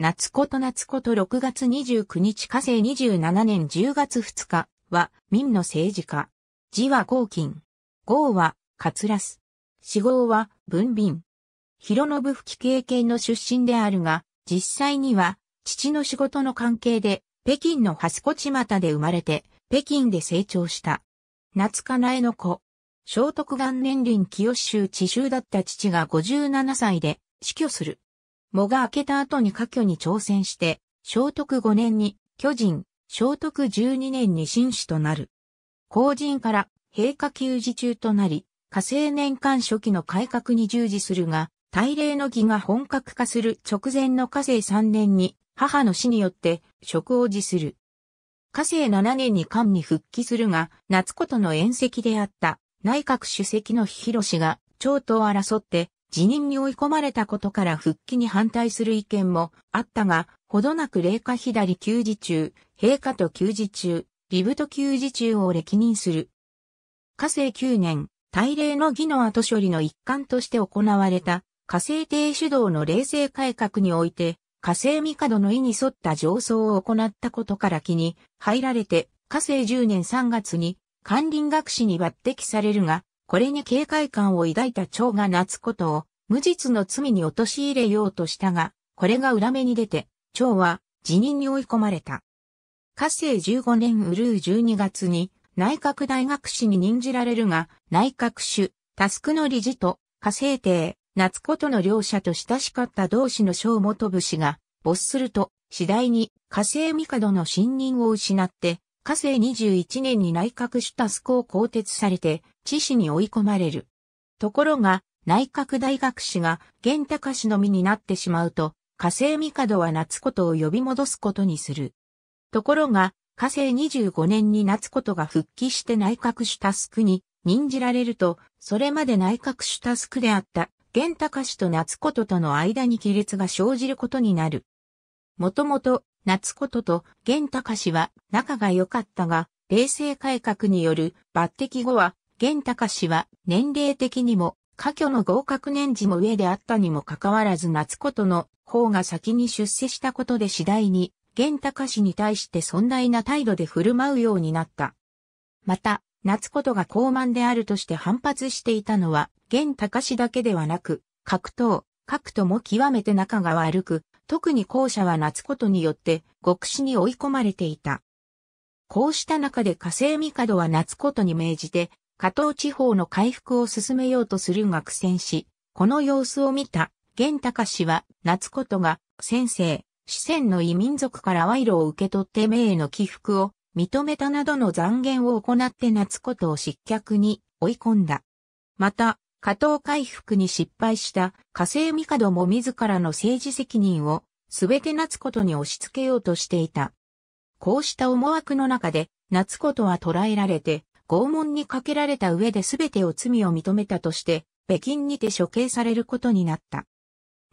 夏子と夏子と6月29日火星27年10月2日は、民の政治家。字は豪金。豪は、カツラス。死号は、文敏。広信吹経験の出身であるが、実際には、父の仕事の関係で、北京のハスコチマタで生まれて、北京で成長した。夏かなえの子。聖徳元年輪清州地州だった父が57歳で死去する。喪が明けた後に科挙に挑戦して、聖徳5年に巨人、聖徳12年に紳士となる。後人から陛下給仕中となり、火星年間初期の改革に従事するが、大礼の儀が本格化する直前の火星3年に母の死によって職を辞する。火星7年に官に復帰するが、夏子との宴席であった内閣主席の広氏が長とを争って辞任に追い込まれたことから復帰に反対する意見もあったが、ほどなく霊下左休時中、陛下と休時中、リブと休時中を歴任する。火星9年、大霊の儀の後処理の一環として行われた火星帝主導の霊性改革において、火星帝の意に沿った上層を行ったことから気に入られて、火星10年3月に、管林学士に抜擢されるが、これに警戒感を抱いた蝶が夏子とを無実の罪に陥れようとしたが、これが裏目に出て、蝶は辞任に追い込まれた。火星15年ウルー12月に内閣大学士に任じられるが、内閣主、タスクの理事と火星帝、夏子との両者と親しかった同志の小元武士が、没すると、次第に火星帝の信任を失って、火星21年に内閣主タスクを更迭されて、知事に追い込まれる。ところが、内閣大学士が玄高氏のみになってしまうと、火星帝は夏ことを呼び戻すことにする。ところが、火星25年に夏ことが復帰して内閣主タスクに任じられると、それまで内閣主タスクであった玄高氏と夏こととの間に亀裂が生じることになる。もともと夏ことと玄隆は仲が良かったが、冷静改革による抜擢後は、玄隆は年齢的にも、科挙の合格年次も上であったにもかかわらず夏ことの方が先に出世したことで次第に、玄隆に対して尊大な態度で振る舞うようになった。また、夏ことが高慢であるとして反発していたのは、玄隆だけではなく、格闘、格とも極めて仲が悪く、特に後者は夏ことによって極死に追い込まれていた。こうした中で火星帝は夏ことに命じて、加東地方の回復を進めようとするが苦戦し、この様子を見た、玄隆氏は、夏ことが、先生、四川の異民族から賄賂を受け取って名への起伏を認めたなどの残言を行って夏ことを失脚に追い込んだ。また、加藤回復に失敗した火星帝も自らの政治責任を全て夏子とに押し付けようとしていた。こうした思惑の中で夏子とは捕らえられて拷問にかけられた上で全てを罪を認めたとして北京にて処刑されることになった。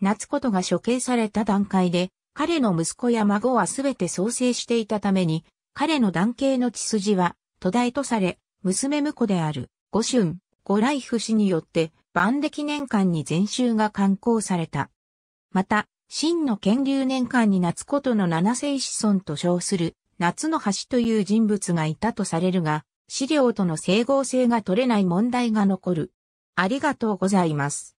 夏子とが処刑された段階で彼の息子や孫は全て創生していたために彼の男系の血筋は途絶えとされ娘婿である五春ゴライフ氏によって万暦年間に全集が刊行された。また、真の権流年間に夏ことの七世子孫と称する夏の橋という人物がいたとされるが、資料との整合性が取れない問題が残る。ありがとうございます。